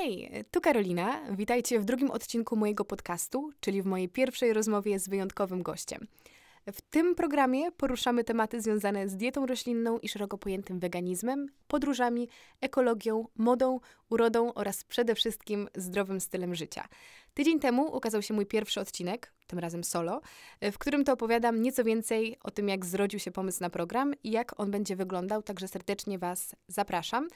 Hej, tu Karolina. Witajcie w drugim odcinku mojego podcastu, czyli w mojej pierwszej rozmowie z wyjątkowym gościem. W tym programie poruszamy tematy związane z dietą roślinną i szeroko pojętym weganizmem, podróżami, ekologią, modą, urodą oraz przede wszystkim zdrowym stylem życia. Tydzień temu ukazał się mój pierwszy odcinek, tym razem solo, w którym to opowiadam nieco więcej o tym, jak zrodził się pomysł na program i jak on będzie wyglądał, także serdecznie Was zapraszam.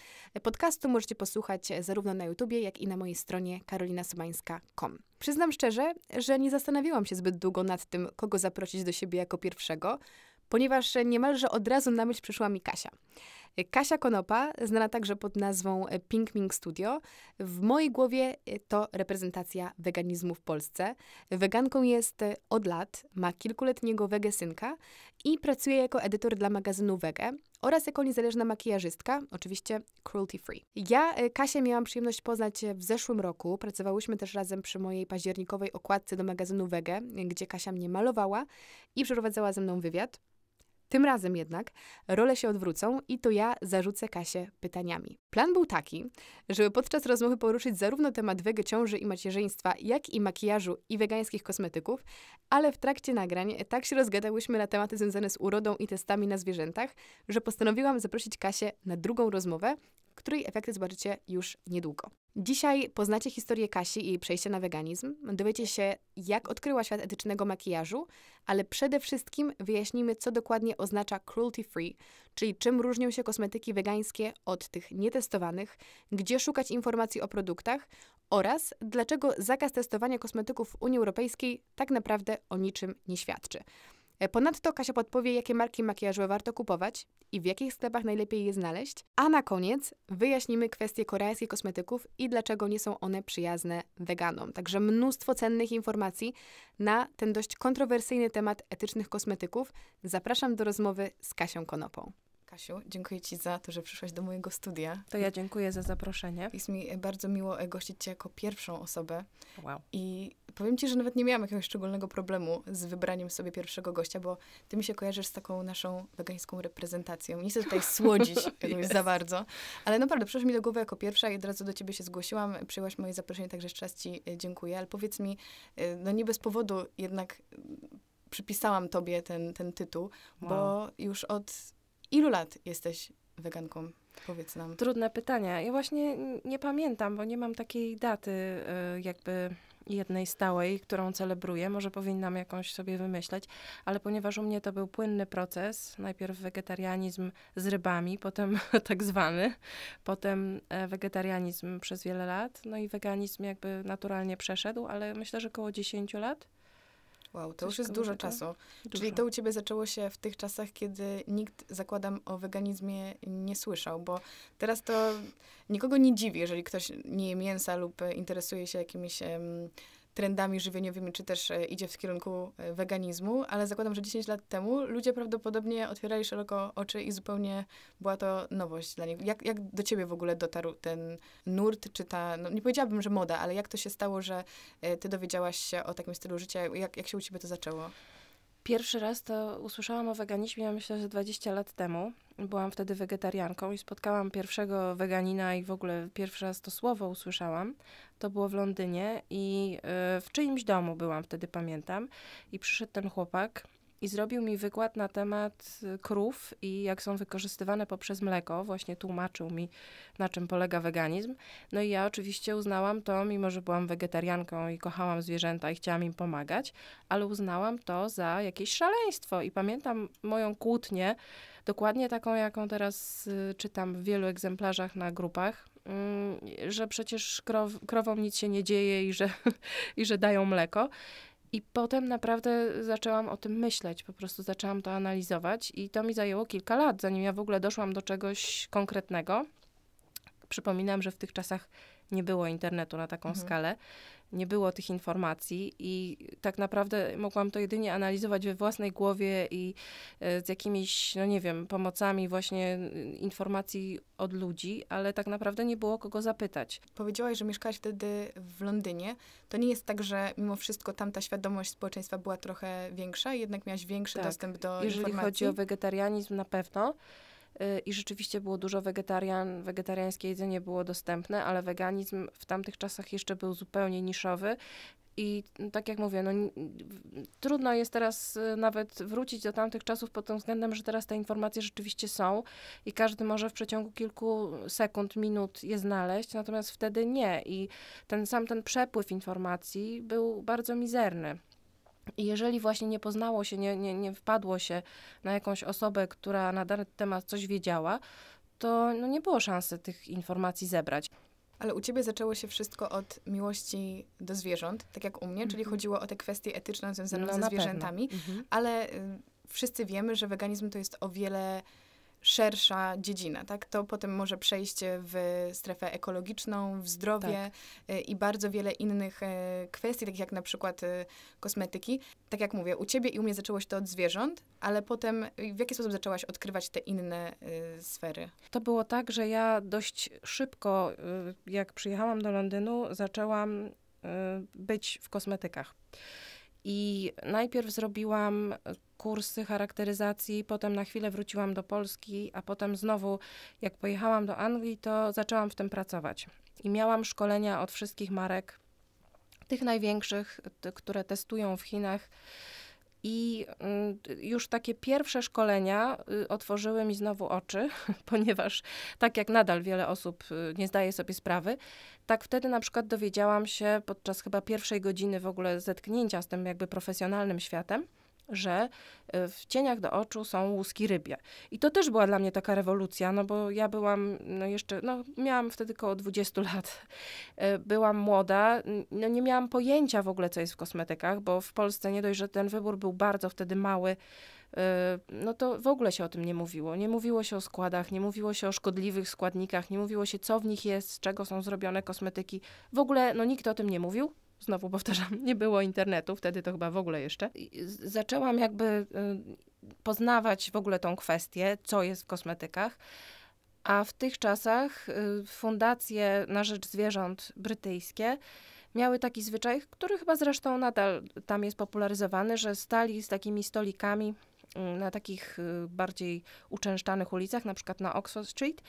Podcastu możecie posłuchać zarówno na YouTubie, jak i na mojej stronie karolinasobańska.com. Przyznam szczerze, że nie zastanawiałam się zbyt długo nad tym, kogo zaprosić do siebie jako pierwszego, ponieważ niemalże od razu na myśl przyszła mi Kasia. E, Kasia Konopa, znana także pod nazwą e, Pink Mink Studio, w mojej głowie e, to reprezentacja weganizmu w Polsce. Weganką jest od lat, ma kilkuletniego wegesynka i pracuje jako edytor dla magazynu Wege oraz jako niezależna makijażystka, oczywiście cruelty free. Ja Kasię miałam przyjemność poznać w zeszłym roku. Pracowałyśmy też razem przy mojej październikowej okładce do magazynu Wege, gdzie Kasia mnie malowała i przeprowadzała ze mną wywiad. Tym razem jednak role się odwrócą i to ja zarzucę Kasię pytaniami. Plan był taki, żeby podczas rozmowy poruszyć zarówno temat wege ciąży i macierzyństwa, jak i makijażu i wegańskich kosmetyków, ale w trakcie nagrań tak się rozgadałyśmy na tematy związane z urodą i testami na zwierzętach, że postanowiłam zaprosić Kasię na drugą rozmowę, której efekty zobaczycie już niedługo. Dzisiaj poznacie historię Kasi i jej przejście na weganizm. Dowiecie się, jak odkryła świat etycznego makijażu, ale przede wszystkim wyjaśnimy, co dokładnie oznacza cruelty free, czyli czym różnią się kosmetyki wegańskie od tych nietestowanych, gdzie szukać informacji o produktach oraz dlaczego zakaz testowania kosmetyków w Unii Europejskiej tak naprawdę o niczym nie świadczy. E, ponadto Kasia podpowie, jakie marki makijażowe warto kupować i w jakich sklepach najlepiej je znaleźć. A na koniec wyjaśnimy kwestie koreańskich kosmetyków i dlaczego nie są one przyjazne weganom. Także mnóstwo cennych informacji na ten dość kontrowersyjny temat etycznych kosmetyków. Zapraszam do rozmowy z Kasią Konopą. Kasiu, dziękuję Ci za to, że przyszłaś do mojego studia. To ja dziękuję za zaproszenie. Jest mi e, bardzo miło e, gościć Cię jako pierwszą osobę. Wow. I powiem Ci, że nawet nie miałam jakiegoś szczególnego problemu z wybraniem sobie pierwszego gościa, bo Ty mi się kojarzysz z taką naszą wegańską reprezentacją. Nie chcę tutaj słodzić jakoś za bardzo, ale naprawdę przyszłaś mi do głowy jako pierwsza i od razu do Ciebie się zgłosiłam. Przyjęłaś moje zaproszenie, także jeszcze raz Ci e, dziękuję. Ale powiedz mi, no nie bez powodu jednak przypisałam Tobie ten, ten tytuł, wow. bo już od ilu lat jesteś weganką? Powiedz nam. Trudne pytania. Ja właśnie nie pamiętam, bo nie mam takiej daty y, jakby jednej stałej, którą celebruję. Może powinnam jakąś sobie wymyśleć, ale ponieważ u mnie to był płynny proces, najpierw wegetarianizm z rybami, potem tak zwany, potem e, wegetarianizm przez wiele lat, no i weganizm jakby naturalnie przeszedł, ale myślę, że około 10 lat. Wow, to już jest dużo czasu. Dużo. Czyli to u ciebie zaczęło się w tych czasach, kiedy nikt, zakładam, o weganizmie nie słyszał, bo teraz to nikogo nie dziwi, jeżeli ktoś nie je mięsa lub interesuje się jakimiś um, trendami żywieniowymi, czy też e, idzie w kierunku e, weganizmu, ale zakładam, że 10 lat temu ludzie prawdopodobnie otwierali szeroko oczy i zupełnie była to nowość dla nich. Jak, jak do ciebie w ogóle dotarł ten nurt, czy ta, no nie powiedziałabym, że moda, ale jak to się stało, że e, ty dowiedziałaś się o takim stylu życia, jak, jak się u ciebie to zaczęło? Pierwszy raz to usłyszałam o weganizmie, myślę, że 20 lat temu. Byłam wtedy wegetarianką i spotkałam pierwszego weganina i w ogóle pierwszy raz to słowo usłyszałam. To było w Londynie i e, w czyimś domu byłam wtedy, pamiętam. I przyszedł ten chłopak i zrobił mi wykład na temat y, krów i jak są wykorzystywane poprzez mleko. Właśnie tłumaczył mi, na czym polega weganizm. No i ja oczywiście uznałam to, mimo że byłam wegetarianką i kochałam zwierzęta i chciałam im pomagać, ale uznałam to za jakieś szaleństwo. I pamiętam moją kłótnię, dokładnie taką, jaką teraz y, czytam w wielu egzemplarzach na grupach, mm, że przecież krow, krowom nic się nie dzieje i że, i że dają mleko. I potem naprawdę zaczęłam o tym myśleć, po prostu zaczęłam to analizować i to mi zajęło kilka lat, zanim ja w ogóle doszłam do czegoś konkretnego. Przypominam, że w tych czasach nie było internetu na taką mhm. skalę, nie było tych informacji i tak naprawdę mogłam to jedynie analizować we własnej głowie i e, z jakimiś, no nie wiem, pomocami właśnie e, informacji od ludzi, ale tak naprawdę nie było kogo zapytać. Powiedziałaś, że mieszkałaś wtedy w Londynie. To nie jest tak, że mimo wszystko tam ta świadomość społeczeństwa była trochę większa, jednak miałaś większy tak. dostęp do Jeżeli informacji? Jeżeli chodzi o wegetarianizm, na pewno. Y, i rzeczywiście było dużo wegetarian, wegetariańskie jedzenie było dostępne, ale weganizm w tamtych czasach jeszcze był zupełnie niszowy. I mm, tak jak mówię, no, trudno jest teraz y, nawet wrócić do tamtych czasów pod tym względem, że teraz te informacje rzeczywiście są i każdy może w przeciągu kilku sekund, minut je znaleźć, natomiast wtedy nie. I ten sam ten przepływ informacji był bardzo mizerny. I jeżeli właśnie nie poznało się, nie, nie, nie wpadło się na jakąś osobę, która na dany temat coś wiedziała, to no nie było szansy tych informacji zebrać. Ale u ciebie zaczęło się wszystko od miłości do zwierząt, tak jak u mnie, mhm. czyli chodziło o te kwestie etyczne związane no, ze zwierzętami, mhm. ale y, wszyscy wiemy, że weganizm to jest o wiele szersza dziedzina, tak? To potem może przejść w strefę ekologiczną, w zdrowie tak. E, i bardzo wiele innych e, kwestii, takich jak na przykład e, kosmetyki. Tak jak mówię, u ciebie i u mnie zaczęło się to od zwierząt, ale potem w jaki sposób zaczęłaś odkrywać te inne sfery? To było tak, że ja dość szybko, jak przyjechałam do Londynu, zaczęłam być w kosmetykach. I najpierw zrobiłam e, kursy charakteryzacji, potem na chwilę wróciłam do Polski, a potem znowu, jak pojechałam do Anglii, to zaczęłam w tym pracować. I miałam szkolenia od wszystkich marek, tych największych, które testują w Chinach i mm, już takie pierwsze szkolenia y, otworzyły mi znowu oczy, ponieważ tak jak nadal wiele osób y, nie zdaje sobie sprawy, tak wtedy na przykład dowiedziałam się podczas chyba pierwszej godziny w ogóle zetknięcia z tym jakby profesjonalnym światem, że e, w cieniach do oczu są łuski rybie. I to też była dla mnie taka rewolucja, no bo ja byłam no jeszcze, no miałam wtedy około 20 lat. E, byłam młoda, no nie miałam pojęcia w ogóle, co jest w kosmetykach, bo w Polsce nie dość, że ten wybór był bardzo wtedy mały, e, no to w ogóle się o tym nie mówiło. Nie mówiło się o składach, nie mówiło się o szkodliwych składnikach, nie mówiło się, co w nich jest, z czego są zrobione kosmetyki. W ogóle, no nikt o tym nie mówił znowu powtarzam, nie było internetu, wtedy to chyba w ogóle jeszcze. Zaczęłam jakby y, poznawać w ogóle tą kwestię, co jest w kosmetykach. A w tych czasach y, fundacje na rzecz zwierząt brytyjskie miały taki zwyczaj, który chyba zresztą nadal tam jest popularyzowany, że stali z takimi stolikami mm, na takich y, bardziej uczęszczanych ulicach, na przykład na Oxford Street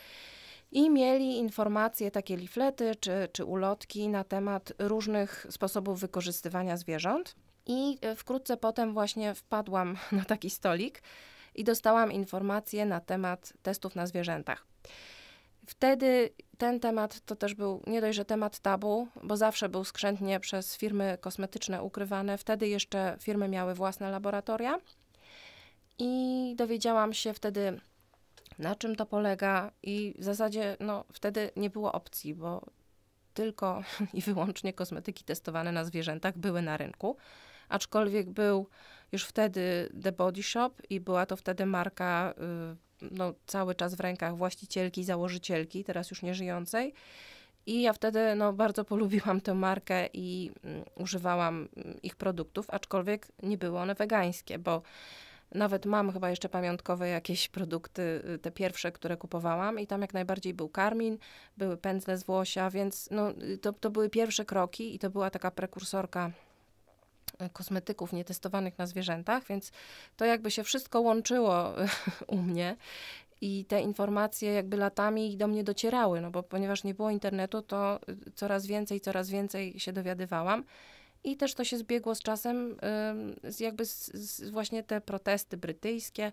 i mieli informacje, takie leaflety czy, czy ulotki na temat różnych sposobów wykorzystywania zwierząt. I e, wkrótce potem właśnie wpadłam na taki stolik i dostałam informacje na temat testów na zwierzętach. Wtedy ten temat to też był nie dość, że temat tabu, bo zawsze był skrzętnie przez firmy kosmetyczne ukrywany. Wtedy jeszcze firmy miały własne laboratoria. I dowiedziałam się wtedy na czym to polega i w zasadzie no, wtedy nie było opcji, bo tylko i wyłącznie kosmetyki testowane na zwierzętach były na rynku, aczkolwiek był już wtedy The Body Shop i była to wtedy marka y, no, cały czas w rękach właścicielki, założycielki, teraz już nieżyjącej. I ja wtedy no, bardzo polubiłam tę markę i mm, używałam mm, ich produktów, aczkolwiek nie były one wegańskie, bo nawet mam chyba jeszcze pamiątkowe jakieś produkty, y, te pierwsze, które kupowałam i tam jak najbardziej był karmin, były pędzle z Włosia, więc no, y, to, to były pierwsze kroki i to była taka prekursorka y, kosmetyków nietestowanych na zwierzętach, więc to jakby się wszystko łączyło u mnie i te informacje jakby latami do mnie docierały, no bo ponieważ nie było internetu, to coraz więcej, coraz więcej się dowiadywałam. I też to się zbiegło z czasem, jakby z, z właśnie te protesty brytyjskie,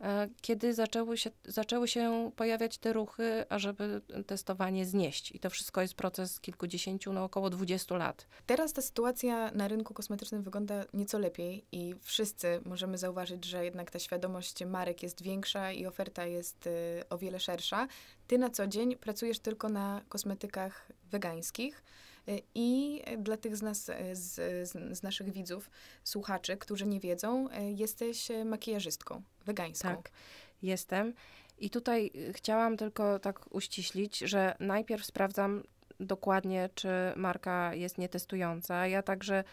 e, kiedy zaczęły się, zaczęły się pojawiać te ruchy, ażeby testowanie znieść. I to wszystko jest proces kilkudziesięciu, no około dwudziestu lat. Teraz ta sytuacja na rynku kosmetycznym wygląda nieco lepiej i wszyscy możemy zauważyć, że jednak ta świadomość marek jest większa i oferta jest y, o wiele szersza. Ty na co dzień pracujesz tylko na kosmetykach wegańskich. I dla tych z nas, z, z naszych widzów, słuchaczy, którzy nie wiedzą, e, jesteś e, makijażystką wegańską. Tak, jestem. I tutaj e, chciałam tylko tak uściślić, że najpierw sprawdzam dokładnie, czy marka jest nietestująca. Ja także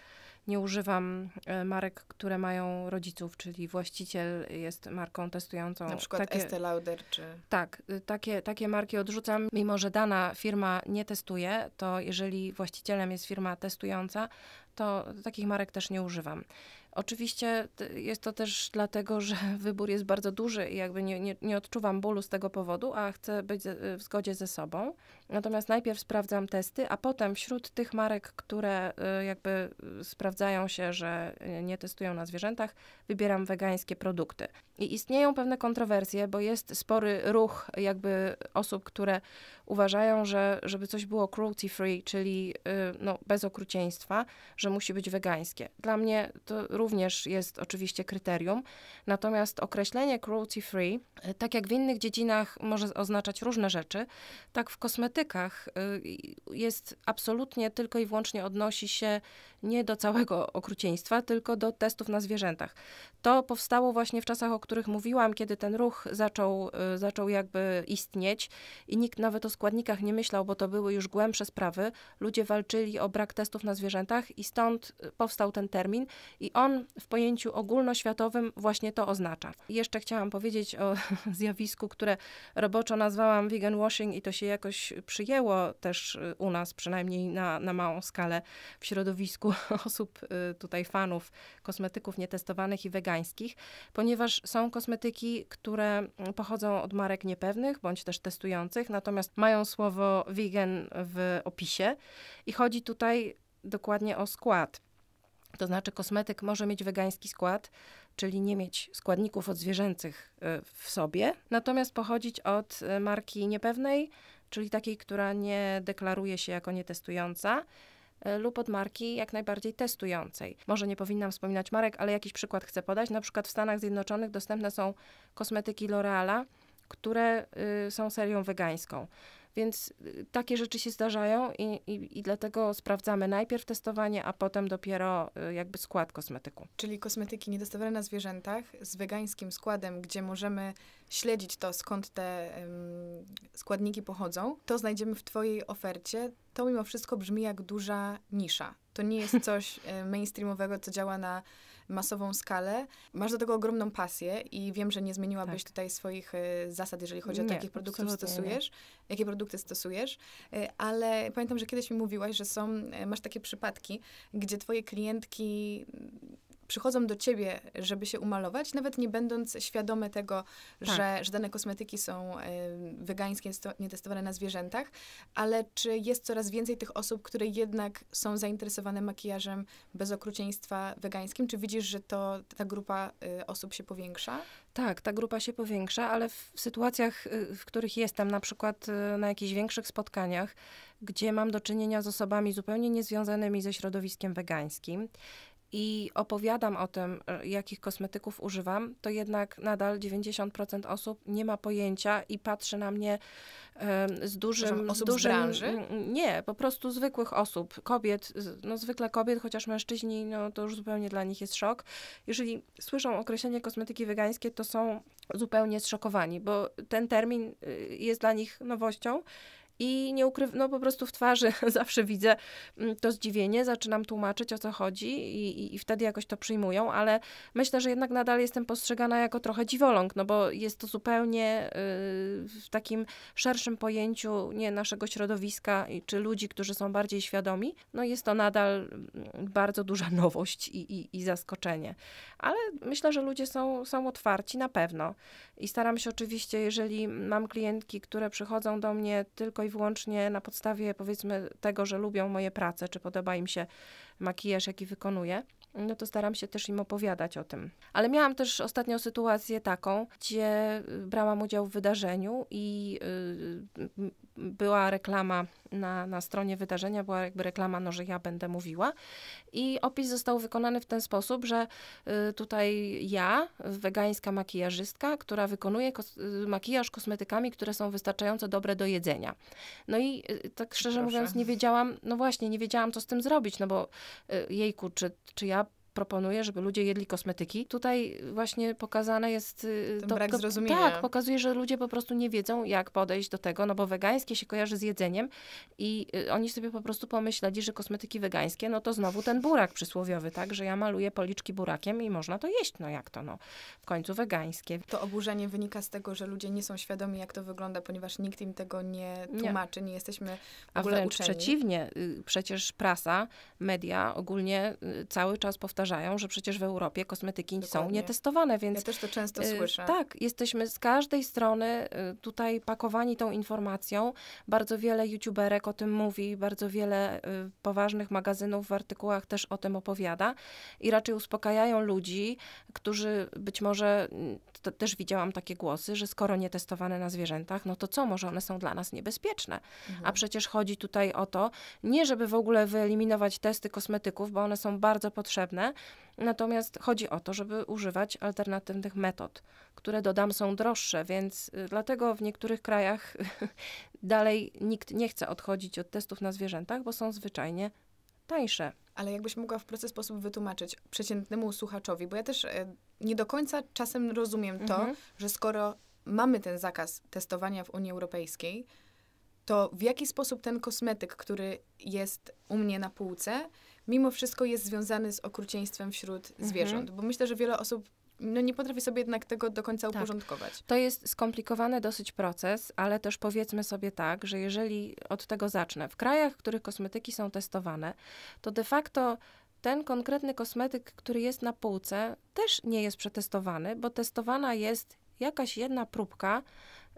nie używam e, marek, które mają rodziców, czyli właściciel jest marką testującą. Na przykład takie, Lauder czy... Tak, y, takie, takie marki odrzucam, mimo że dana firma nie testuje, to jeżeli właścicielem jest firma testująca, to takich marek też nie używam. Oczywiście jest to też dlatego, że wybór jest bardzo duży i jakby nie, nie, nie odczuwam bólu z tego powodu, a chcę być y, w zgodzie ze sobą. Natomiast najpierw sprawdzam testy, a potem wśród tych marek, które y, jakby y, sprawdzają się, że nie testują na zwierzętach, wybieram wegańskie produkty. I istnieją pewne kontrowersje, bo jest spory ruch jakby osób, które uważają, że żeby coś było cruelty free, czyli y, no, bez okrucieństwa, że musi być wegańskie. Dla mnie to również jest oczywiście kryterium, natomiast określenie cruelty free, tak jak w innych dziedzinach, może oznaczać różne rzeczy, tak w kosmetyce politykach y, jest absolutnie tylko i wyłącznie odnosi się nie do całego okrucieństwa, tylko do testów na zwierzętach. To powstało właśnie w czasach, o których mówiłam, kiedy ten ruch zaczął, y, zaczął jakby istnieć i nikt nawet o składnikach nie myślał, bo to były już głębsze sprawy. Ludzie walczyli o brak testów na zwierzętach i stąd y, powstał ten termin i on w pojęciu ogólnoświatowym właśnie to oznacza. Jeszcze chciałam powiedzieć o zjawisku, które roboczo nazwałam vegan washing i to się jakoś przyjęło też y, u nas, przynajmniej na, na małą skalę, w środowisku osób, y, tutaj fanów kosmetyków nietestowanych i wegańskich, ponieważ są kosmetyki, które mm, pochodzą od marek niepewnych bądź też testujących, natomiast mają słowo vegan w opisie i chodzi tutaj dokładnie o skład. To znaczy kosmetyk może mieć wegański skład, czyli nie mieć składników odzwierzęcych e, w sobie, natomiast pochodzić od e, marki niepewnej, czyli takiej, która nie deklaruje się jako nietestująca e, lub od marki jak najbardziej testującej. Może nie powinnam wspominać marek, ale jakiś przykład chcę podać. Na przykład w Stanach Zjednoczonych dostępne są kosmetyki L'Oreala, które y, są serią wegańską. Więc y, takie rzeczy się zdarzają i, i, i, dlatego sprawdzamy najpierw testowanie, a potem dopiero y, jakby skład kosmetyku. Czyli kosmetyki niedostawione na zwierzętach z wegańskim składem, gdzie możemy śledzić to, skąd te um, składniki pochodzą, to znajdziemy w Twojej ofercie. To mimo wszystko brzmi jak duża nisza. To nie jest coś e, mainstreamowego, co działa na masową skalę. Masz do tego ogromną pasję i wiem, że nie zmieniłabyś tak. tutaj swoich e, zasad, jeżeli chodzi o nie, to, jakich produktów stosujesz, nie. jakie produkty stosujesz, e, ale pamiętam, że kiedyś mi mówiłaś, że są, e, masz takie przypadki, gdzie twoje klientki przychodzą do ciebie, żeby się umalować, nawet nie będąc świadome tego, tak. że, że dane kosmetyki są y, wegańskie, nietestowane na zwierzętach, ale czy jest coraz więcej tych osób, które jednak są zainteresowane makijażem bez okrucieństwa wegańskim? Czy widzisz, że to ta grupa y, osób się powiększa? Tak, ta grupa się powiększa, ale w sytuacjach, y, w których jestem, na przykład y, na jakichś większych spotkaniach, gdzie mam do czynienia z osobami zupełnie niezwiązanymi ze środowiskiem wegańskim, i opowiadam o tym, e, jakich kosmetyków używam, to jednak nadal 90% osób nie ma pojęcia i patrzy na mnie z dużym... osób z dużym, branży? Nie, po prostu zwykłych osób, kobiet, no zwykle kobiet, chociaż mężczyźni, no to już zupełnie dla nich jest szok. Jeżeli słyszą określenie kosmetyki wegańskie, to są zupełnie zszokowani, bo ten termin y, jest dla nich nowością i nie ukrywam, no po prostu w twarzy zawsze widzę mm, to zdziwienie, zaczynam tłumaczyć o co chodzi i, i, i, wtedy jakoś to przyjmują, ale myślę, że jednak nadal jestem postrzegana jako trochę dziwoląg, no bo jest to zupełnie y, w takim szerszym pojęciu nie naszego środowiska czy ludzi, którzy są bardziej świadomi, no jest to nadal mm, bardzo duża nowość i, i, i zaskoczenie. Ale myślę, że ludzie są, są otwarci na pewno i staram się oczywiście, jeżeli mam klientki, które przychodzą do mnie tylko i i wyłącznie na podstawie powiedzmy tego, że lubią moje prace, czy podoba im się makijaż, jaki wykonuję, no to staram się też im opowiadać o tym. Ale miałam też ostatnią sytuację taką, gdzie brałam udział w wydarzeniu i y, była reklama na, na stronie wydarzenia, była jakby reklama, no, że ja będę mówiła. I opis został wykonany w ten sposób, że y, tutaj ja, wegańska makijażystka, która wykonuje kos y, makijaż kosmetykami, które są wystarczająco dobre do jedzenia. No i y, tak szczerze Proszę. mówiąc, nie wiedziałam, no właśnie, nie wiedziałam, co z tym zrobić, no bo y, jejku, czy, czy ja proponuje, żeby ludzie jedli kosmetyki. Tutaj właśnie pokazane jest... Y, ten to, brak to, zrozumienia. Tak, pokazuje, że ludzie po prostu nie wiedzą, jak podejść do tego, no bo wegańskie się kojarzy z jedzeniem i y, oni sobie po prostu pomyśleli, że kosmetyki wegańskie, no to znowu ten burak przysłowiowy, tak, że ja maluję policzki burakiem i można to jeść, no jak to, no. W końcu wegańskie. To oburzenie wynika z tego, że ludzie nie są świadomi, jak to wygląda, ponieważ nikt im tego nie tłumaczy, nie, nie jesteśmy w A wręcz uczeni. przeciwnie, y, przecież prasa, media ogólnie cały czas powtarzają że przecież w Europie kosmetyki Dokładnie. są nietestowane, więc... Ja też to często y, słyszę. Tak, jesteśmy z każdej strony y, tutaj pakowani tą informacją. Bardzo wiele youtuberek o tym mówi, bardzo wiele y, poważnych magazynów w artykułach też o tym opowiada i raczej uspokajają ludzi, którzy być może, mm, też widziałam takie głosy, że skoro nie testowane na zwierzętach, no to co, może one są dla nas niebezpieczne. Mhm. A przecież chodzi tutaj o to, nie żeby w ogóle wyeliminować testy kosmetyków, bo one są bardzo potrzebne, Natomiast chodzi o to, żeby używać alternatywnych metod, które dodam są droższe, więc y, dlatego w niektórych krajach dalej nikt nie chce odchodzić od testów na zwierzętach, bo są zwyczajnie tańsze. Ale jakbyś mogła w prosty sposób wytłumaczyć przeciętnemu słuchaczowi, bo ja też y, nie do końca czasem rozumiem to, mhm. że skoro mamy ten zakaz testowania w Unii Europejskiej, to w jaki sposób ten kosmetyk, który jest u mnie na półce, mimo wszystko jest związany z okrucieństwem wśród mhm. zwierząt. Bo myślę, że wiele osób no nie potrafi sobie jednak tego do końca tak. uporządkować. To jest skomplikowany dosyć proces, ale też powiedzmy sobie tak, że jeżeli od tego zacznę, w krajach, w których kosmetyki są testowane, to de facto ten konkretny kosmetyk, który jest na półce, też nie jest przetestowany, bo testowana jest jakaś jedna próbka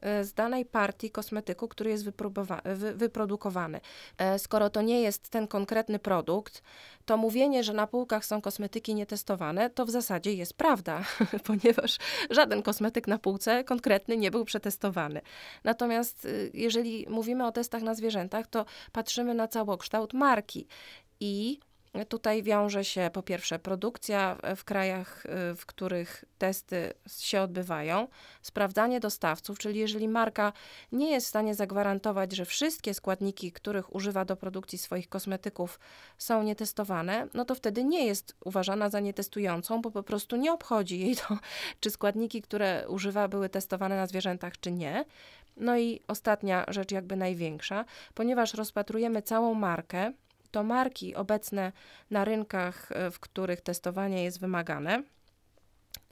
E, z danej partii kosmetyku, który jest wy wyprodukowany. E, skoro to nie jest ten konkretny produkt, to mówienie, że na półkach są kosmetyki nietestowane, to w zasadzie jest prawda, ponieważ żaden kosmetyk na półce konkretny nie był przetestowany. Natomiast y, jeżeli mówimy o testach na zwierzętach, to patrzymy na całokształt marki i Tutaj wiąże się po pierwsze produkcja w krajach, y, w których testy się odbywają, sprawdzanie dostawców, czyli jeżeli marka nie jest w stanie zagwarantować, że wszystkie składniki, których używa do produkcji swoich kosmetyków, są nietestowane, no to wtedy nie jest uważana za nietestującą, bo po prostu nie obchodzi jej to, czy składniki, które używa, były testowane na zwierzętach, czy nie. No i ostatnia rzecz, jakby największa, ponieważ rozpatrujemy całą markę, to marki obecne na rynkach, e, w których testowanie jest wymagane,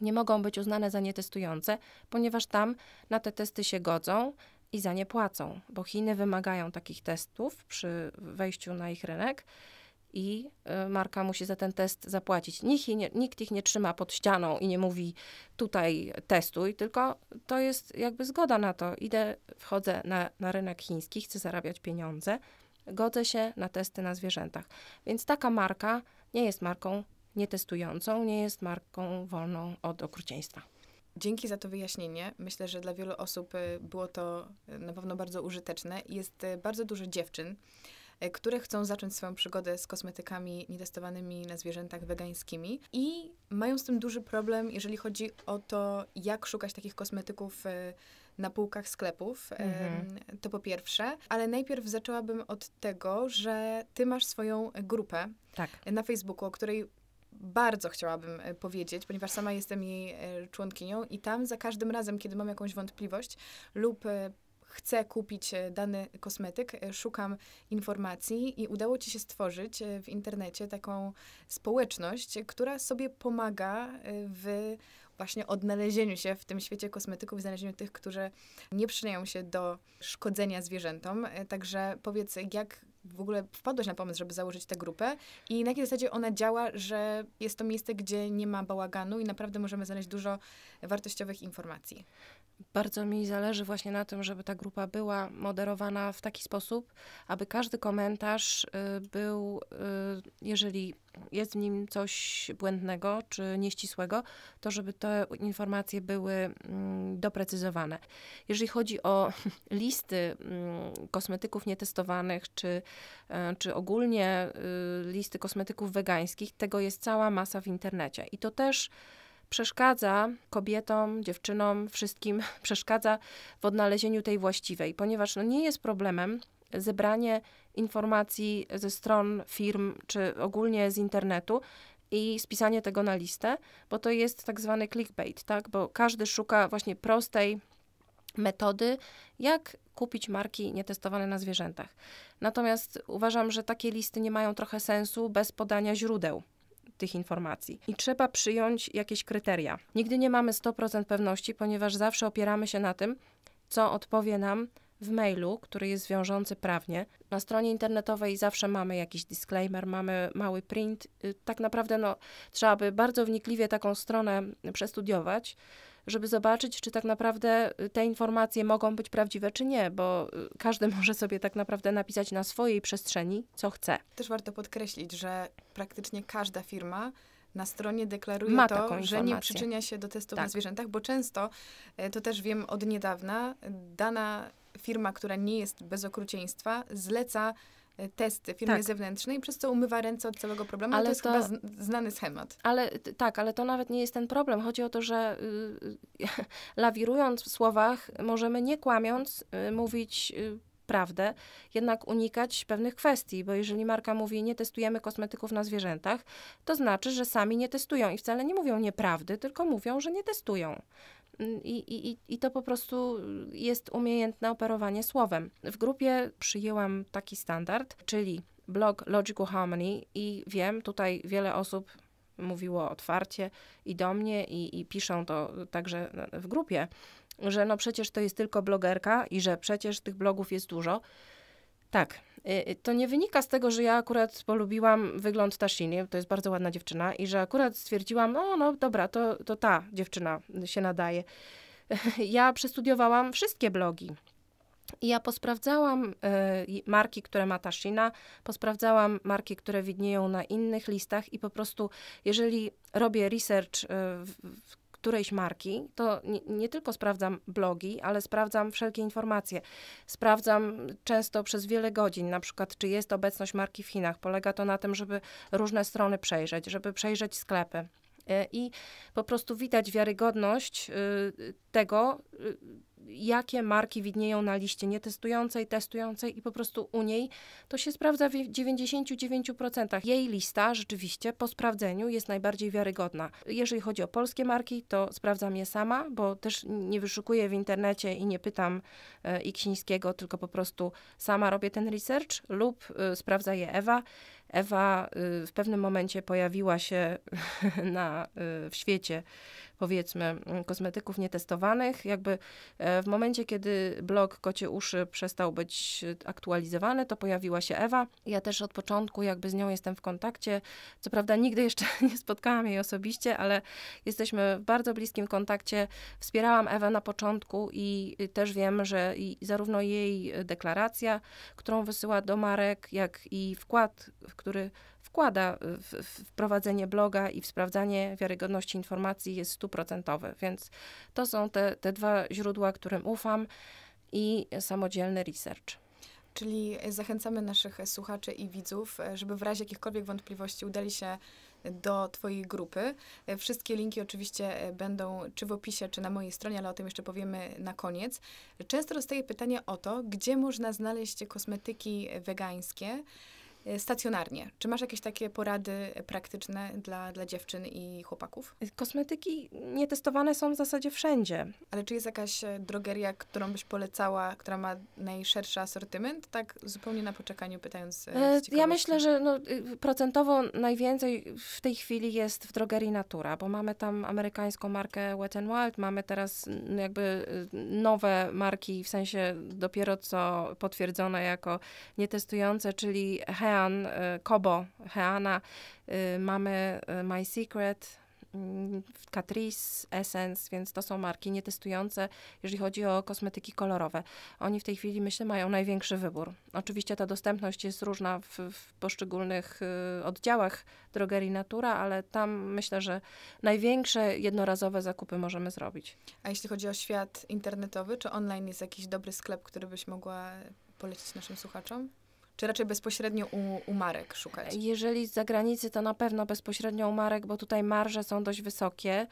nie mogą być uznane za nietestujące, ponieważ tam na te testy się godzą i za nie płacą, bo Chiny wymagają takich testów przy wejściu na ich rynek i e, marka musi za ten test zapłacić. Nikt, nie, nikt ich nie trzyma pod ścianą i nie mówi tutaj testuj, tylko to jest jakby zgoda na to. Idę, wchodzę na, na rynek chiński, chcę zarabiać pieniądze, godzę się na testy na zwierzętach. Więc taka marka nie jest marką nietestującą, nie jest marką wolną od okrucieństwa. Dzięki za to wyjaśnienie. Myślę, że dla wielu osób y, było to y, na pewno bardzo użyteczne. Jest y, bardzo dużo dziewczyn, E, które chcą zacząć swoją przygodę z kosmetykami nietestowanymi na zwierzętach wegańskimi i mają z tym duży problem, jeżeli chodzi o to, jak szukać takich kosmetyków e, na półkach sklepów. E, mhm. To po pierwsze, ale najpierw zaczęłabym od tego, że ty masz swoją grupę tak. na Facebooku, o której bardzo chciałabym powiedzieć, ponieważ sama jestem jej członkinią i tam za każdym razem, kiedy mam jakąś wątpliwość lub chcę kupić e, dany kosmetyk, e, szukam informacji i udało ci się stworzyć e, w internecie taką społeczność, która sobie pomaga w właśnie odnalezieniu się w tym świecie kosmetyków, znalezieniu tych, którzy nie przyczyniają się do szkodzenia zwierzętom. Także powiedz, jak w ogóle wpadłeś na pomysł, żeby założyć tę grupę i na jakiej zasadzie ona działa, że jest to miejsce, gdzie nie ma bałaganu i naprawdę możemy znaleźć dużo wartościowych informacji? Bardzo mi zależy właśnie na tym, żeby ta grupa była moderowana w taki sposób, aby każdy komentarz y, był, y, jeżeli jest w nim coś błędnego czy nieścisłego, to żeby te informacje były mm, doprecyzowane. Jeżeli chodzi o listy mm, kosmetyków nietestowanych, czy, e, czy ogólnie y, listy kosmetyków wegańskich, tego jest cała masa w internecie. I to też przeszkadza kobietom, dziewczynom, wszystkim przeszkadza w odnalezieniu tej właściwej, ponieważ no, nie jest problemem zebranie informacji ze stron firm czy ogólnie z internetu i spisanie tego na listę, bo to jest tak zwany clickbait, tak? Bo każdy szuka właśnie prostej metody, jak kupić marki nietestowane na zwierzętach. Natomiast uważam, że takie listy nie mają trochę sensu bez podania źródeł tych informacji. I trzeba przyjąć jakieś kryteria. Nigdy nie mamy 100% pewności, ponieważ zawsze opieramy się na tym, co odpowie nam w mailu, który jest wiążący prawnie. Na stronie internetowej zawsze mamy jakiś disclaimer, mamy mały print. Y, tak naprawdę no, trzeba by bardzo wnikliwie taką stronę przestudiować, żeby zobaczyć, czy tak naprawdę y, te informacje mogą być prawdziwe, czy nie, bo y, każdy może sobie tak naprawdę napisać na swojej przestrzeni, co chce. Też warto podkreślić, że praktycznie każda firma na stronie deklaruje Ma to, że nie przyczynia się do testów tak. na zwierzętach, bo często, y, to też wiem od niedawna, dana firma, która nie jest bez okrucieństwa, zleca testy firmy tak. zewnętrznej, przez co umywa ręce od całego problemu. Ale to jest to, chyba znany schemat. Ale tak, ale to nawet nie jest ten problem. Chodzi o to, że y, lawirując w słowach, możemy nie kłamiąc y, mówić. Y, prawdę, jednak unikać pewnych kwestii, bo jeżeli marka mówi, nie testujemy kosmetyków na zwierzętach, to znaczy, że sami nie testują i wcale nie mówią nieprawdy, tylko mówią, że nie testują i, i, i to po prostu jest umiejętne operowanie słowem. W grupie przyjęłam taki standard, czyli blog Logical Harmony i wiem, tutaj wiele osób mówiło otwarcie i do mnie i, i piszą to także w grupie, że no przecież to jest tylko blogerka i że przecież tych blogów jest dużo. Tak. Y, y, to nie wynika z tego, że ja akurat polubiłam wygląd Tashini, to jest bardzo ładna dziewczyna, i że akurat stwierdziłam, no, no dobra, to, to ta dziewczyna się nadaje. Ja przestudiowałam wszystkie blogi. I ja posprawdzałam y, marki, które ma Tashina, posprawdzałam marki, które widnieją na innych listach i po prostu, jeżeli robię research y, w, którejś marki, to nie, nie tylko sprawdzam blogi, ale sprawdzam wszelkie informacje. Sprawdzam często przez wiele godzin, na przykład, czy jest obecność marki w Chinach. Polega to na tym, żeby różne strony przejrzeć, żeby przejrzeć sklepy. E, I po prostu widać wiarygodność y, tego, y, jakie marki widnieją na liście nietestującej, testującej i po prostu u niej, to się sprawdza w 99%. Jej lista rzeczywiście po sprawdzeniu jest najbardziej wiarygodna. Jeżeli chodzi o polskie marki, to sprawdzam je sama, bo też nie wyszukuję w internecie i nie pytam e, Iksińskiego, tylko po prostu sama robię ten research lub e, sprawdza je Ewa. Ewa e, w pewnym momencie pojawiła się na, w świecie powiedzmy, mm, kosmetyków nietestowanych. Jakby e, w momencie, kiedy blog Kocie Uszy przestał być aktualizowany, to pojawiła się Ewa. Ja też od początku jakby z nią jestem w kontakcie. Co prawda nigdy jeszcze nie spotkałam jej osobiście, ale jesteśmy w bardzo bliskim kontakcie. Wspierałam Ewę na początku i też wiem, że zarówno jej deklaracja, którą wysyła do marek, jak i wkład, który wkłada w, w prowadzenie bloga i w sprawdzanie wiarygodności informacji jest stuprocentowe. Więc to są te, te dwa źródła, którym ufam i samodzielny research. Czyli zachęcamy naszych słuchaczy i widzów, żeby w razie jakichkolwiek wątpliwości udali się do Twojej grupy. Wszystkie linki oczywiście będą czy w opisie, czy na mojej stronie, ale o tym jeszcze powiemy na koniec. Często dostaję pytanie o to, gdzie można znaleźć kosmetyki wegańskie E, stacjonarnie. Czy masz jakieś takie porady e, praktyczne dla, dla dziewczyn i chłopaków? E, kosmetyki nietestowane są w zasadzie wszędzie. Ale czy jest jakaś drogeria, którą byś polecała, która ma najszerszy asortyment? Tak zupełnie na poczekaniu pytając. Ja myślę, że no, y, procentowo najwięcej w tej chwili jest w drogerii Natura, bo mamy tam amerykańską markę Wet n Wild, mamy teraz mm, jakby y, nowe marki, w sensie dopiero co potwierdzone jako nietestujące, czyli Hea Hean, y, Kobo Heana, y, mamy y, My Secret, mm, Catrice, Essence, więc to są marki nietestujące, jeżeli chodzi o kosmetyki kolorowe. Oni w tej chwili, myślę, mają największy wybór. Oczywiście ta dostępność jest różna w, w poszczególnych oddziałach drogerii Natura, ale tam myślę, że największe jednorazowe zakupy możemy zrobić. A jeśli chodzi o świat internetowy, czy online jest jakiś dobry sklep, który byś mogła polecić naszym słuchaczom? czy raczej bezpośrednio u, u marek szukać? Jeżeli z zagranicy, to na pewno bezpośrednio u marek, bo tutaj marże są dość wysokie.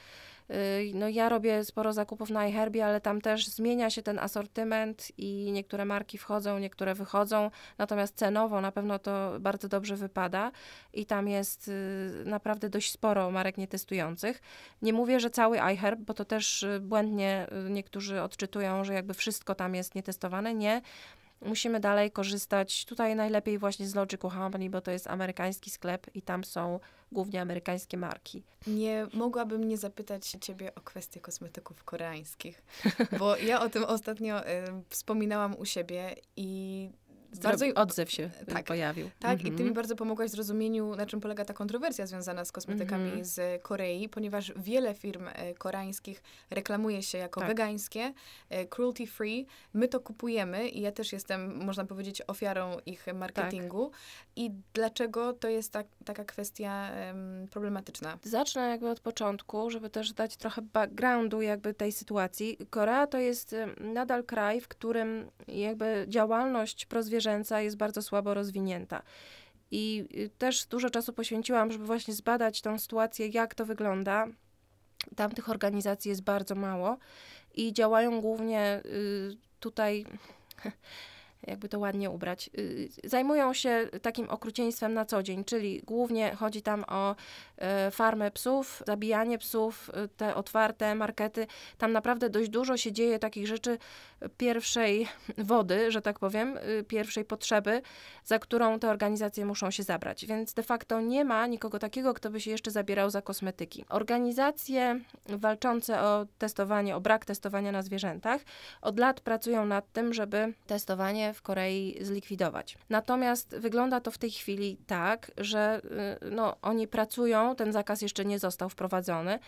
Y, no ja robię sporo zakupów na iHerbie, ale tam też zmienia się ten asortyment i niektóre marki wchodzą, niektóre wychodzą, natomiast cenowo na pewno to bardzo dobrze wypada i tam jest y, naprawdę dość sporo marek nietestujących. Nie mówię, że cały iHerb, bo to też y, błędnie niektórzy odczytują, że jakby wszystko tam jest nietestowane. Nie, musimy dalej korzystać. Tutaj najlepiej właśnie z Logic Company, bo to jest amerykański sklep i tam są głównie amerykańskie marki. Nie mogłabym nie zapytać ciebie o kwestie kosmetyków koreańskich, bo ja o tym ostatnio y, wspominałam u siebie i bardzo i odzew się y, tak, pojawił. Tak, mhm. i ty mi mhm. bardzo pomogłaś w zrozumieniu, na czym polega ta kontrowersja związana z kosmetykami mhm. z Korei, ponieważ wiele firm y, koreańskich reklamuje się jako tak. wegańskie, y, cruelty free. My to kupujemy i ja też jestem, można powiedzieć, ofiarą ich marketingu. Tak. I dlaczego to jest tak, taka kwestia um, problematyczna? Zacznę jakby od początku, żeby też dać trochę backgroundu jakby tej sytuacji. Korea to jest nadal kraj, w którym jakby działalność prozwierzęcza zwierzęca jest bardzo słabo rozwinięta. I y, też dużo czasu poświęciłam, żeby właśnie zbadać tą sytuację, jak to wygląda. Tam tych organizacji jest bardzo mało i działają głównie y, tutaj jakby to ładnie ubrać. Y, zajmują się takim okrucieństwem na co dzień, czyli głównie chodzi tam o e, farmę psów, zabijanie psów, e, te otwarte markety. Tam naprawdę dość dużo się dzieje takich rzeczy pierwszej wody, że tak powiem, y, pierwszej potrzeby, za którą te organizacje muszą się zabrać. Więc de facto nie ma nikogo takiego, kto by się jeszcze zabierał za kosmetyki. Organizacje walczące o testowanie, o brak testowania na zwierzętach od lat pracują nad tym, żeby testowanie w Korei zlikwidować. Natomiast wygląda to w tej chwili tak, że y, no, oni pracują, ten zakaz jeszcze nie został wprowadzony,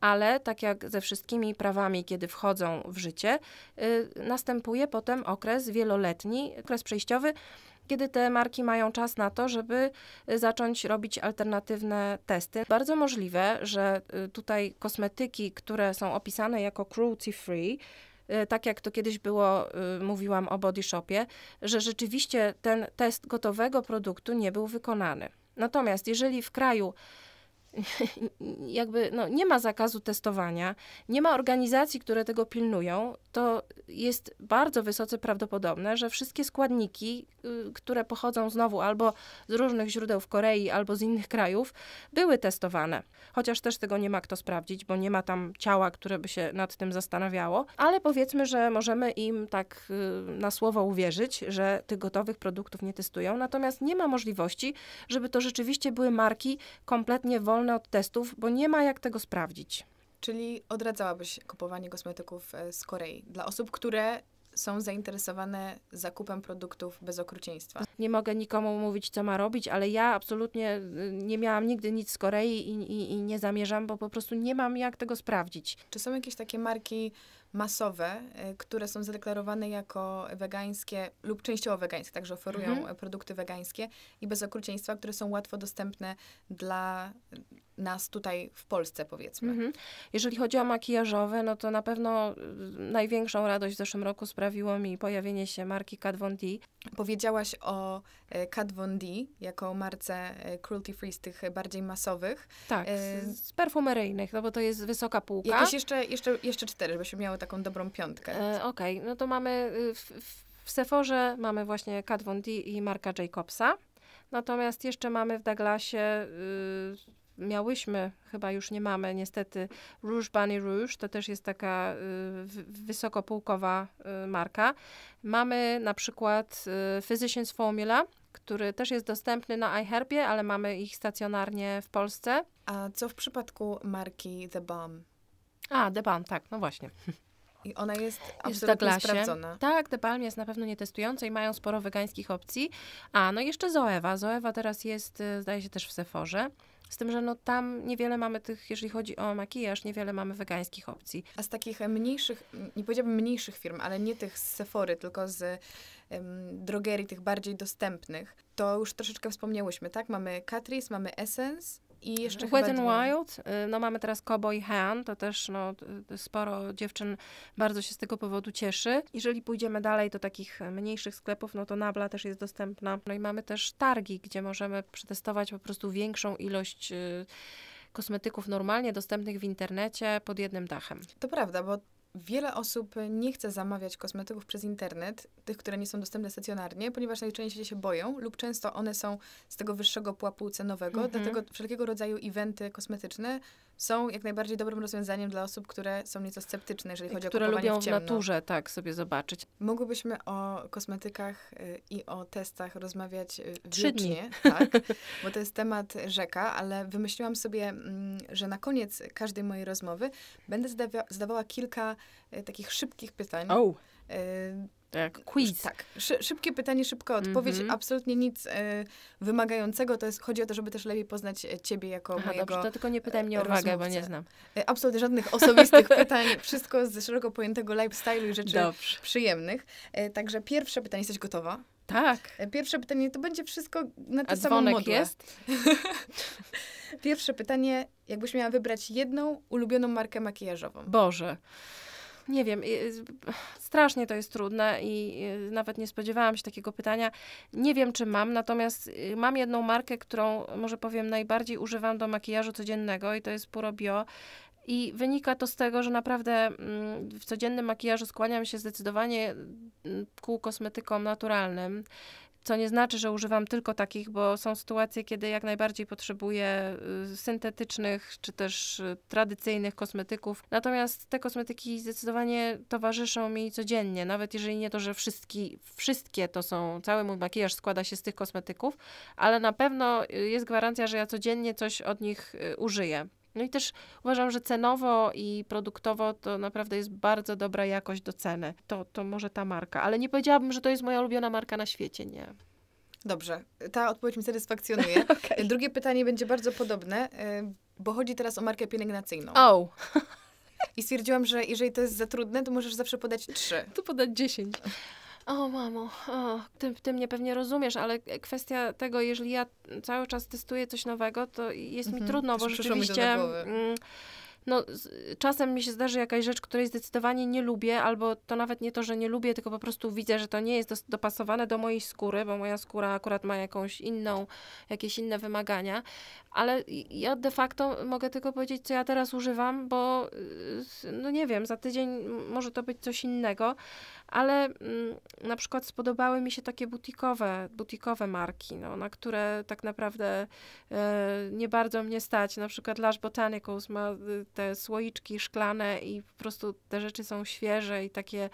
ale tak jak ze wszystkimi prawami, kiedy wchodzą w życie, y, następuje potem okres wieloletni, okres przejściowy, kiedy te marki mają czas na to, żeby y, zacząć robić alternatywne testy. Bardzo możliwe, że y, tutaj kosmetyki, które są opisane jako cruelty free, E, tak jak to kiedyś było, e, mówiłam o body shopie, że rzeczywiście ten test gotowego produktu nie był wykonany. Natomiast jeżeli w kraju jakby no, nie ma zakazu testowania, nie ma organizacji, które tego pilnują, to jest bardzo wysoce prawdopodobne, że wszystkie składniki, y, które pochodzą znowu albo z różnych źródeł w Korei, albo z innych krajów, były testowane. Chociaż też tego nie ma kto sprawdzić, bo nie ma tam ciała, które by się nad tym zastanawiało, ale powiedzmy, że możemy im tak y, na słowo uwierzyć, że tych gotowych produktów nie testują, natomiast nie ma możliwości, żeby to rzeczywiście były marki kompletnie wolne wolne od testów, bo nie ma jak tego sprawdzić. Czyli odradzałabyś kupowanie kosmetyków e, z Korei dla osób, które są zainteresowane zakupem produktów bez okrucieństwa. Nie mogę nikomu mówić, co ma robić, ale ja absolutnie e, nie miałam nigdy nic z Korei i, i, i nie zamierzam, bo po prostu nie mam jak tego sprawdzić. Czy są jakieś takie marki masowe, e, które są zadeklarowane jako wegańskie lub częściowo wegańskie, także oferują mhm. produkty wegańskie i bez okrucieństwa, które są łatwo dostępne dla nas tutaj w Polsce, powiedzmy. Mhm. Jeżeli chodzi o makijażowe, no to na pewno y, największą radość w zeszłym roku sprawiło mi pojawienie się marki Kat Von D. Powiedziałaś o e, Kat Von D jako marce e, cruelty free z tych bardziej masowych. Tak, z, z perfumeryjnych, no bo to jest wysoka półka. Jakieś jeszcze, jeszcze, jeszcze cztery, żebyśmy miały taką dobrą piątkę. E, Okej, okay. no to mamy y, w, w Seforze mamy właśnie Kat Von D i Marka Jacobsa. Natomiast jeszcze mamy w Douglasie, y, miałyśmy, chyba już nie mamy niestety, Rouge Bunny Rouge, to też jest taka y, wysokopółkowa y, marka. Mamy na przykład y, Physicians Formula, który też jest dostępny na iHerbie, ale mamy ich stacjonarnie w Polsce. A co w przypadku marki The Balm? A, The Balm, tak, no właśnie. I ona jest absolutnie jest sprawdzona. Tak, te palmy jest na pewno nietestująca i mają sporo wegańskich opcji. A, no jeszcze Zoewa. Zoewa teraz jest, y, zdaje się, też w Seforze. Z tym, że no tam niewiele mamy tych, jeżeli chodzi o makijaż, niewiele mamy wegańskich opcji. A z takich mniejszych, nie powiedziałabym mniejszych firm, ale nie tych z Sephory, tylko z um, drogerii, tych bardziej dostępnych, to już troszeczkę wspomniałyśmy, tak? Mamy Catrice, mamy Essence, i jeszcze Wet and Wild, y, no mamy teraz Cowboy Han, to też no, sporo dziewczyn bardzo się z tego powodu cieszy. Jeżeli pójdziemy dalej do takich e, mniejszych sklepów, no to Nabla też jest dostępna. No i mamy też targi, gdzie możemy przetestować po prostu większą ilość y, kosmetyków normalnie dostępnych w internecie pod jednym dachem. To prawda, bo Wiele osób nie chce zamawiać kosmetyków przez internet, tych, które nie są dostępne stacjonarnie, ponieważ najczęściej się boją lub często one są z tego wyższego pułapu cenowego, mhm. dlatego wszelkiego rodzaju eventy kosmetyczne są jak najbardziej dobrym rozwiązaniem dla osób, które są nieco sceptyczne, jeżeli chodzi które o kupowanie lubią w, w naturze, tak, sobie zobaczyć. Mogłybyśmy o kosmetykach y, i o testach rozmawiać y, Trzy tak, bo to jest temat rzeka, ale wymyśliłam sobie, mm, że na koniec każdej mojej rozmowy będę zdawała kilka E, takich szybkich pytań. Oh. Tak. Quiz. Tak. szybkie pytanie, szybka mhm. odpowiedź. Mm -hmm. Absolutnie nic e, wymagającego. To jest, chodzi o to, żeby też lepiej poznać ciebie jako Aha, mojego dobrze, to tylko nie pytaj mnie o wagę, bo nie znam. Absolutnie żadnych osobistych pytań. Wszystko ze szeroko pojętego lifestyle'u i rzeczy dobrze. przyjemnych. także pierwsze pytanie. Jesteś gotowa? Tak. Pierwsze pytanie to będzie wszystko na ten A samą modłę. jest? Pierwsze pytanie. Jakbyś miała wybrać jedną ulubioną markę makijażową. Boże. Nie wiem, strasznie to jest trudne i nawet nie spodziewałam się takiego pytania. Nie wiem, czy mam, natomiast y, mam jedną markę, którą może powiem najbardziej używam do makijażu codziennego i to jest Puro Bio. I wynika to z tego, że naprawdę mm, w codziennym makijażu skłaniam się zdecydowanie mm, ku kosmetykom naturalnym, co nie znaczy, że używam tylko takich, bo są sytuacje, kiedy jak najbardziej potrzebuję y, syntetycznych czy też y, tradycyjnych kosmetyków. Natomiast te kosmetyki zdecydowanie towarzyszą mi codziennie, nawet jeżeli nie to, że wszystkie, wszystkie to są, cały mój makijaż składa się z tych kosmetyków, ale na pewno y, jest gwarancja, że ja codziennie coś od nich użyję. No i też uważam, że cenowo i produktowo to naprawdę jest bardzo dobra jakość do ceny. To, to może ta marka, ale nie powiedziałabym, że to jest moja ulubiona marka na świecie, nie. Dobrze, ta odpowiedź mi satysfakcjonuje. okay. Drugie pytanie będzie bardzo podobne, y, bo chodzi teraz o markę pielęgnacyjną. Oh. I stwierdziłam, że jeżeli to jest za trudne, to możesz zawsze podać trzy. To podać dziesięć. O mamo, o, ty, ty mnie pewnie rozumiesz, ale kwestia tego, jeżeli ja cały czas testuję coś nowego, to jest mhm. mi trudno, Też bo rzeczywiście... Mm, no, z, czasem mi się zdarzy jakaś rzecz, której zdecydowanie nie lubię, albo to nawet nie to, że nie lubię, tylko po prostu widzę, że to nie jest dos, dopasowane do mojej skóry, bo moja skóra akurat ma jakąś inną, jakieś inne wymagania, ale ja de facto mogę tylko powiedzieć, co ja teraz używam, bo y, no nie wiem, za tydzień może to być coś innego, ale mm, na przykład spodobały mi się takie butikowe, butikowe marki, no, na które tak naprawdę e, nie bardzo mnie stać. Na przykład Lush Botanicals ma y, te słoiczki szklane i po prostu te rzeczy są świeże i takie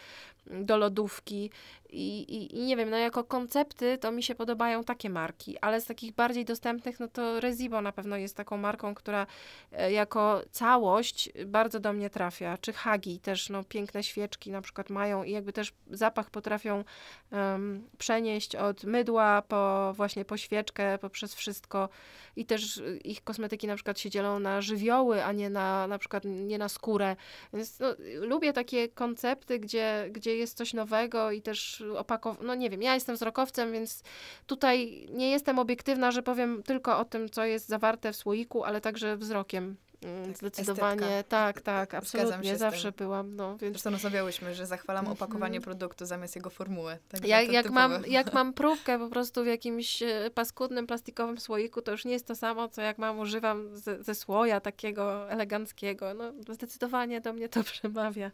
do lodówki. I, i, I, nie wiem, no jako koncepty to mi się podobają takie marki, ale z takich bardziej dostępnych, no to Rezibo na pewno jest taką marką, która e, jako całość bardzo do mnie trafia. Czy Hagi też, no piękne świeczki na przykład mają i jakby też zapach potrafią um, przenieść od mydła po właśnie po świeczkę, poprzez wszystko. I też ich kosmetyki na przykład się dzielą na żywioły, a nie na na przykład nie na skórę. Więc no, lubię takie koncepty, gdzie, gdzie jest coś nowego i też opakow... no nie wiem, ja jestem wzrokowcem, więc tutaj nie jestem obiektywna, że powiem tylko o tym, co jest zawarte w słoiku, ale także wzrokiem Mm, tak, Zdecydowanie, estetyka. tak, tak, tak absolutnie, zawsze byłam. No, więc... Zresztą rozmawiałyśmy, że zachwalam mhm. opakowanie produktu zamiast jego formuły. Tak jak, jak, mam, jak mam próbkę po prostu w jakimś e, paskudnym plastikowym słoiku, to już nie jest to samo, co jak mam, używam ze, ze słoja takiego eleganckiego. No, zdecydowanie do mnie to przemawia.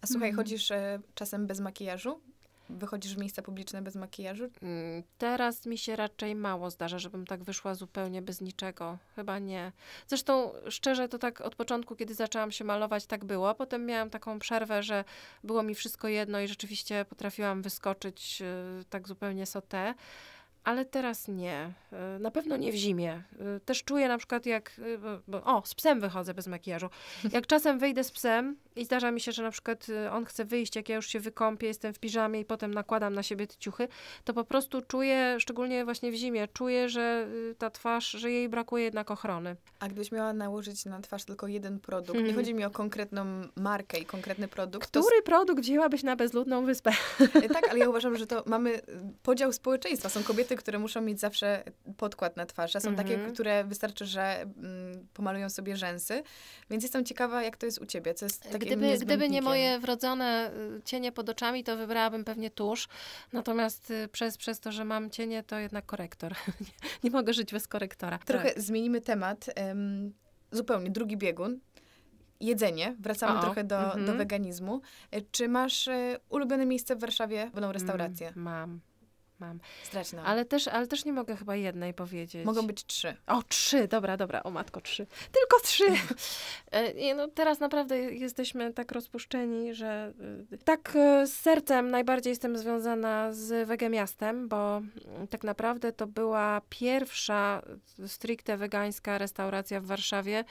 A słuchaj, mhm. chodzisz e, czasem bez makijażu? wychodzisz w miejsca publiczne bez makijażu? Mm, teraz mi się raczej mało zdarza, żebym tak wyszła zupełnie bez niczego. Chyba nie. Zresztą szczerze to tak od początku, kiedy zaczęłam się malować, tak było. Potem miałam taką przerwę, że było mi wszystko jedno i rzeczywiście potrafiłam wyskoczyć y, tak zupełnie sotę ale teraz nie. E, na pewno nie w zimie. E, też czuję na przykład jak, e, bo, o, z psem wychodzę bez makijażu. Jak czasem wyjdę z psem i zdarza mi się, że na przykład on chce wyjść, jak ja już się wykąpię, jestem w piżamie i potem nakładam na siebie te ciuchy, to po prostu czuję, szczególnie właśnie w zimie, czuję, że ta twarz, że jej brakuje jednak ochrony. A gdybyś miała nałożyć na twarz tylko jeden produkt, hmm. nie mhm. chodzi mi o konkretną markę i konkretny produkt. Który to... produkt wzięłabyś na bezludną wyspę? Tak, ale ja uważam, że to mamy podział społeczeństwa. Są kobiety, które muszą mieć zawsze podkład na twarz, a są takie, mhm. które wystarczy, że mm, pomalują sobie rzęsy. Więc jestem ciekawa, jak to jest u ciebie. Co jest gdyby, gdyby nie moje wrodzone y, cienie pod oczami, to wybrałabym pewnie tusz. Natomiast y, przez, przez to, że mam cienie, to jednak korektor. nie, nie mogę żyć bez korektora. Trochę tak. zmienimy temat. Um, zupełnie drugi biegun jedzenie. Wracamy o, trochę do, mm -hmm. do mhm. weganizmu. E, czy masz y, ulubione miejsce w Warszawie, wolną restaurację? Mm, mam mam. Ale też, ale też nie mogę chyba jednej powiedzieć. Mogą być trzy. O, trzy, dobra, dobra, o matko, trzy. Tylko trzy! E, nie, no, teraz naprawdę jesteśmy tak rozpuszczeni, że e, tak e, z sercem najbardziej jestem związana z miastem bo mm, tak naprawdę to była pierwsza stricte wegańska restauracja w Warszawie.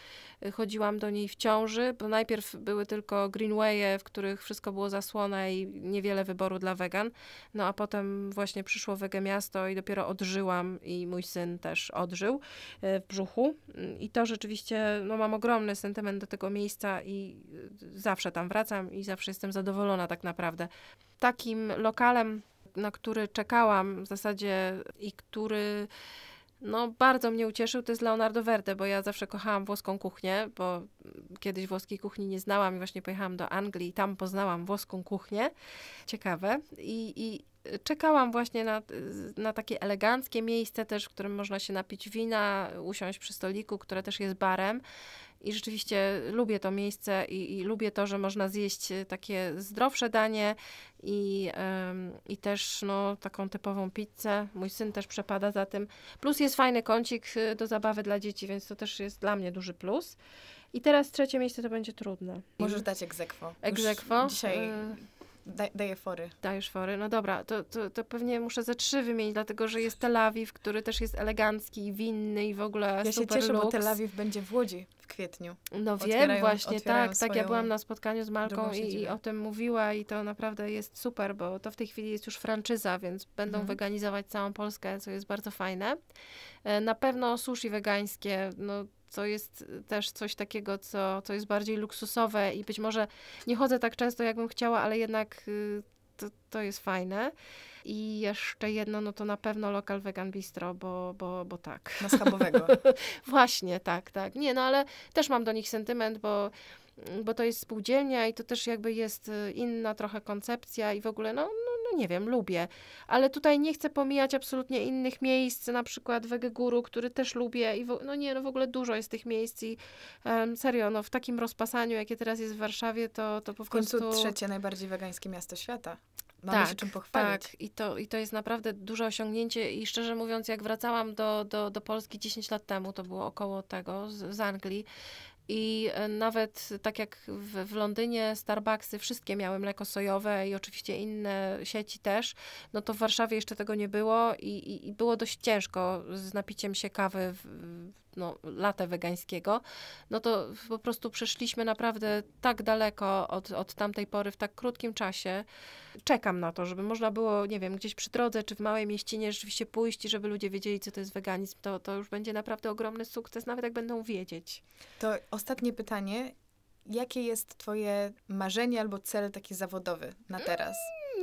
Chodziłam do niej w ciąży, bo najpierw były tylko greenwaye, w których wszystko było zasłone i niewiele wyboru dla wegan. No a potem właśnie przyszło przyszło miasto i dopiero odżyłam i mój syn też odżył e, w brzuchu. I to rzeczywiście, no mam ogromny sentyment do tego miejsca i e, zawsze tam wracam i zawsze jestem zadowolona tak naprawdę. Takim lokalem, na który czekałam w zasadzie i który no, bardzo mnie ucieszył, to jest Leonardo Verde, bo ja zawsze kochałam włoską kuchnię, bo kiedyś włoskiej kuchni nie znałam i właśnie pojechałam do Anglii i tam poznałam włoską kuchnię. Ciekawe. I, i, czekałam właśnie na, na takie eleganckie miejsce też, w którym można się napić wina, usiąść przy stoliku, które też jest barem. I rzeczywiście lubię to miejsce i, i lubię to, że można zjeść takie zdrowsze danie i, ym, i też no, taką typową pizzę. Mój syn też przepada za tym. Plus jest fajny kącik y, do zabawy dla dzieci, więc to też jest dla mnie duży plus. I teraz trzecie miejsce to będzie trudne. Możesz dać egzekwo. Egzekwo. Dzisiaj y, Da, daję fory. Dajesz fory, no dobra, to, to, to pewnie muszę ze trzy wymienić, dlatego że jest Tel Awiw, który też jest elegancki i winny i w ogóle ja super Ja się cieszę, luks. bo Tel Awiw będzie w Łodzi w kwietniu. No wiem, właśnie, tak, tak, ja byłam na spotkaniu z Malką i, i, o tym mówiła i to naprawdę jest super, bo to w tej chwili jest już franczyza, więc będą mhm. weganizować całą Polskę, co jest bardzo fajne. E, na pewno sushi wegańskie, no to jest y, też coś takiego, co, co jest bardziej luksusowe i być może nie chodzę tak często, jakbym chciała, ale jednak y, to, to jest fajne. I jeszcze jedno, no to na pewno lokal Vegan Bistro, bo, bo, bo tak. Na schabowego. Właśnie, tak, tak. Nie, no ale też mam do nich sentyment, bo bo to jest spółdzielnia i to też jakby jest y, inna trochę koncepcja i w ogóle, no, no nie wiem, lubię. Ale tutaj nie chcę pomijać absolutnie innych miejsc, na przykład Wegeguru, który też lubię i no nie, no w ogóle dużo jest tych miejsc i um, serio, no w takim rozpasaniu, jakie teraz jest w Warszawie, to, to po w końcu trzecie najbardziej wegańskie miasto świata. Mamy tak, się czym pochwalić. Tak, I to, i to jest naprawdę duże osiągnięcie i szczerze mówiąc, jak wracałam do, do, do Polski 10 lat temu, to było około tego, z, z Anglii, i e, nawet tak jak w, w, Londynie Starbucksy wszystkie miały mleko sojowe i oczywiście inne sieci też, no to w Warszawie jeszcze tego nie było i, i, i było dość ciężko z napiciem się kawy w, no, latę wegańskiego, no to po prostu przeszliśmy naprawdę tak daleko od, od tamtej pory w tak krótkim czasie. Czekam na to, żeby można było, nie wiem, gdzieś przy drodze czy w małej mieścinie rzeczywiście pójść i żeby ludzie wiedzieli, co to jest weganizm. To, to już będzie naprawdę ogromny sukces, nawet jak będą wiedzieć. To ostatnie pytanie. Jakie jest twoje marzenie albo cel taki zawodowy na teraz?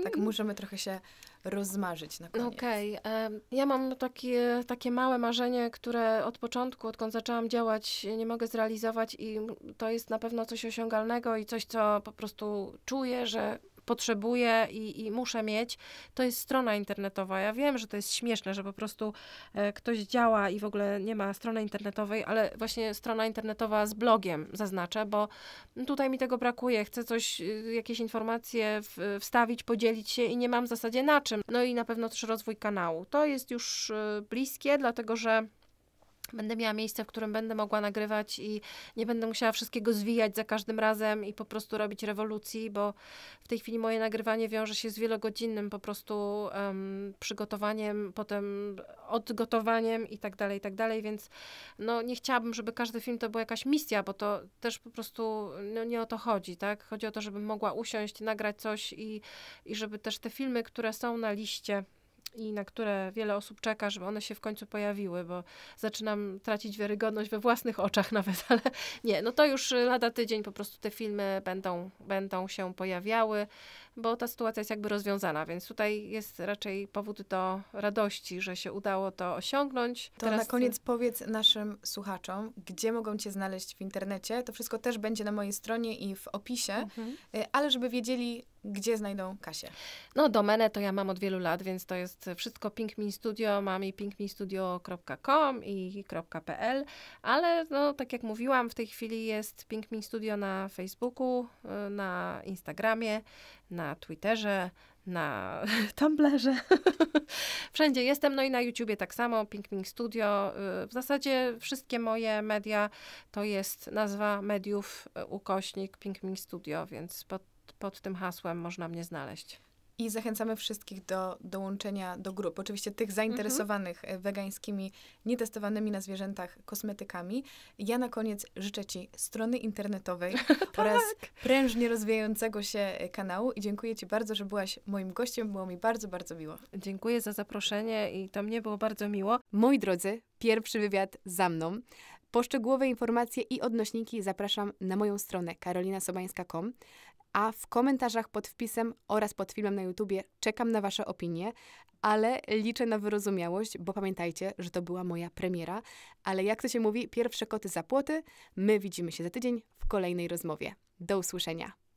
Tak mm. możemy trochę się rozmarzyć na koniec? Okej. Okay. Ja mam takie, takie małe marzenie, które od początku, odkąd zaczęłam działać, nie mogę zrealizować i to jest na pewno coś osiągalnego i coś, co po prostu czuję, że potrzebuję i, i muszę mieć, to jest strona internetowa. Ja wiem, że to jest śmieszne, że po prostu e, ktoś działa i w ogóle nie ma strony internetowej, ale właśnie strona internetowa z blogiem zaznaczę, bo tutaj mi tego brakuje. Chcę coś, y, jakieś informacje wstawić, podzielić się i nie mam w zasadzie na czym. No i na pewno też rozwój kanału. To jest już y, bliskie, dlatego że Będę miała miejsce, w którym będę mogła nagrywać i nie będę musiała wszystkiego zwijać za każdym razem i po prostu robić rewolucji, bo w tej chwili moje nagrywanie wiąże się z wielogodzinnym po prostu um, przygotowaniem, potem odgotowaniem i tak dalej, i tak dalej, więc no nie chciałabym, żeby każdy film to była jakaś misja, bo to też po prostu no, nie o to chodzi, tak? Chodzi o to, żebym mogła usiąść, nagrać coś i, i żeby też te filmy, które są na liście, i na które wiele osób czeka, żeby one się w końcu pojawiły, bo zaczynam tracić wiarygodność we własnych oczach nawet, ale nie, no to już lada tydzień po prostu te filmy będą, będą się pojawiały bo ta sytuacja jest jakby rozwiązana, więc tutaj jest raczej powód do radości, że się udało to osiągnąć. To Teraz... na koniec powiedz naszym słuchaczom, gdzie mogą cię znaleźć w internecie. To wszystko też będzie na mojej stronie i w opisie, mhm. Y, ale żeby wiedzieli, gdzie znajdą Kasię? No, domenę to ja mam od wielu lat, więc to jest wszystko Pinkmin Studio. Mam i pinkminstudio.com i .pl, ale no, tak jak mówiłam, w tej chwili jest Pinkmin Studio na Facebooku, y, na Instagramie, na Twitterze, na Tumblrze. Wszędzie jestem, no i na YouTubie tak samo, Pink Studio. Y, w zasadzie wszystkie moje media to jest nazwa mediów y, ukośnik Pink Studio, więc pod, pod tym hasłem można mnie znaleźć. I zachęcamy wszystkich do dołączenia do grup. Oczywiście tych zainteresowanych mhm. wegańskimi, nietestowanymi na zwierzętach kosmetykami. Ja na koniec życzę Ci strony internetowej tak. oraz prężnie rozwijającego się e, kanału i dziękuję Ci bardzo, że byłaś moim gościem. Było mi bardzo, bardzo miło. Dziękuję za zaproszenie i to mnie było bardzo miło. Moi drodzy, pierwszy wywiad za mną. Poszczegółowe informacje i odnośniki zapraszam na moją stronę karolinasobańska.com a w komentarzach pod wpisem oraz pod filmem na YouTubie czekam na Wasze opinie, ale liczę na wyrozumiałość, bo pamiętajcie, że to była moja premiera. Ale jak to się mówi, pierwsze koty za płoty. My widzimy się za tydzień w kolejnej rozmowie. Do usłyszenia.